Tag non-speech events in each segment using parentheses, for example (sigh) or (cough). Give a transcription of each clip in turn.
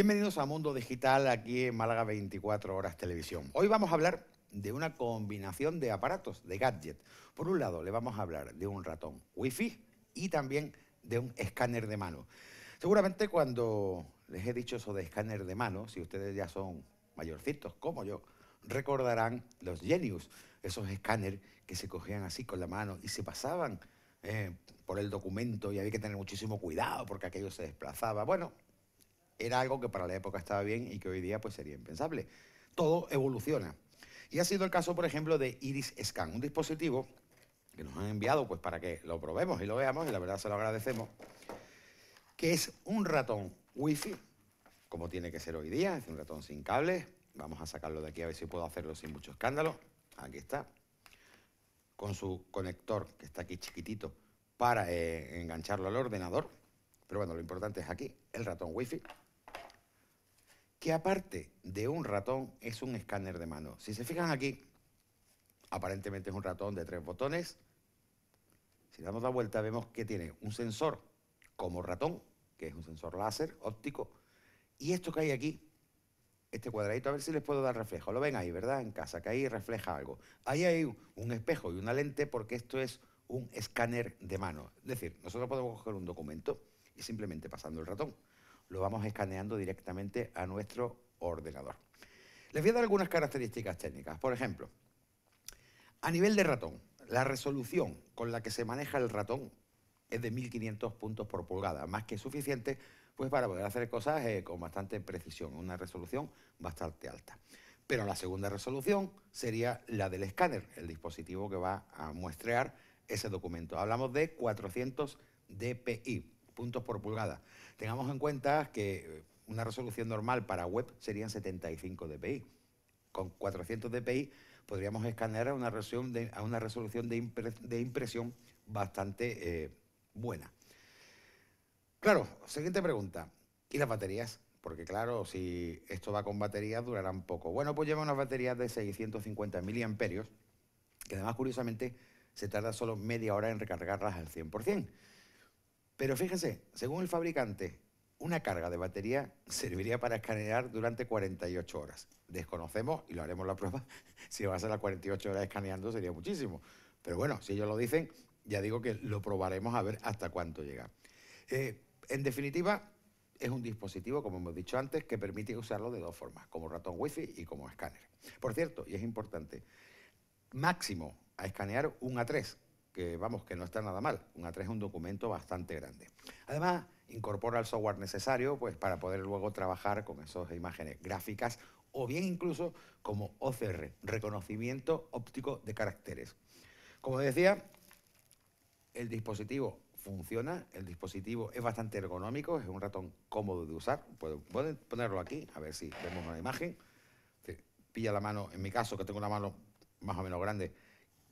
Bienvenidos a Mundo Digital aquí en Málaga 24 Horas Televisión. Hoy vamos a hablar de una combinación de aparatos, de gadgets. Por un lado, le vamos a hablar de un ratón Wi-Fi y también de un escáner de mano. Seguramente cuando les he dicho eso de escáner de mano, si ustedes ya son mayorcitos como yo, recordarán los Genius, esos escáneres que se cogían así con la mano y se pasaban eh, por el documento y había que tener muchísimo cuidado porque aquello se desplazaba. Bueno, era algo que para la época estaba bien y que hoy día pues sería impensable. Todo evoluciona. Y ha sido el caso, por ejemplo, de Iris Scan, un dispositivo que nos han enviado pues para que lo probemos y lo veamos, y la verdad se lo agradecemos, que es un ratón wifi, como tiene que ser hoy día, es un ratón sin cables. Vamos a sacarlo de aquí a ver si puedo hacerlo sin mucho escándalo. Aquí está. Con su conector, que está aquí chiquitito, para eh, engancharlo al ordenador. Pero bueno, lo importante es aquí, el ratón wifi. fi que aparte de un ratón es un escáner de mano. Si se fijan aquí, aparentemente es un ratón de tres botones. Si damos la vuelta vemos que tiene un sensor como ratón, que es un sensor láser óptico, y esto que hay aquí, este cuadradito, a ver si les puedo dar reflejo. Lo ven ahí, ¿verdad? En casa, que ahí refleja algo. Ahí hay un espejo y una lente porque esto es un escáner de mano. Es decir, nosotros podemos coger un documento y simplemente pasando el ratón lo vamos escaneando directamente a nuestro ordenador. Les voy a dar algunas características técnicas. Por ejemplo, a nivel de ratón, la resolución con la que se maneja el ratón es de 1500 puntos por pulgada, más que suficiente pues, para poder hacer cosas eh, con bastante precisión, una resolución bastante alta. Pero la segunda resolución sería la del escáner, el dispositivo que va a muestrear ese documento. Hablamos de 400 dpi puntos por pulgada. Tengamos en cuenta que eh, una resolución normal para web serían 75 dpi. Con 400 dpi podríamos escanear a una resolución de, de, impresión bastante eh, buena. Claro, siguiente pregunta. ¿Y las baterías? Porque claro, si esto va con baterías, durarán poco. Bueno, pues lleva unas baterías de 650 miliamperios, que además, curiosamente, se tarda solo media hora en recargarlas al 100%. Pero fíjese, según el fabricante, una carga de batería (laughs) serviría para escanear durante 48 horas. Desconocemos, y lo haremos la prueba, (laughs) si va a ser las 48 horas escaneando sería muchísimo. Pero bueno, si ellos lo dicen, ya digo que lo probaremos a ver hasta cuánto llega. Eh, en definitiva, es un dispositivo, como hemos dicho antes, que permite usarlo de dos formas, como ratón wifi y como escáner. Por cierto, y es importante, máximo a escanear un A3, que vamos, que no está nada mal. Un A3 es un documento bastante grande. Además, incorpora el software necesario pues, para poder luego trabajar con esas imágenes gráficas o bien incluso como OCR, reconocimiento óptico de caracteres. Como decía, el dispositivo funciona, el dispositivo es bastante ergonómico, es un ratón cómodo de usar. Pueden ponerlo aquí, a ver si vemos una imagen. Pilla la mano, en mi caso, que tengo una mano más o menos grande,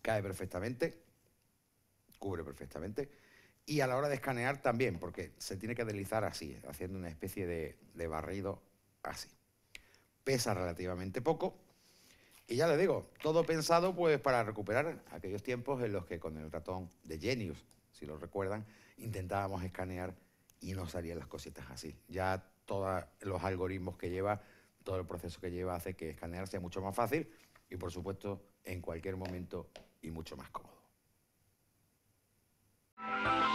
cae perfectamente cubre perfectamente. Y a la hora de escanear también, porque se tiene que deslizar así, haciendo una especie de, barrido así. Pesa relativamente poco. Y ya le digo, todo pensado pues para recuperar aquellos tiempos en los que con el ratón de Genius, si lo recuerdan, intentábamos escanear y no salían las cositas así. Ya todos los algoritmos que lleva, todo el proceso que lleva hace que escanear sea mucho más fácil y por supuesto en cualquier momento y mucho más cómodo. Bye.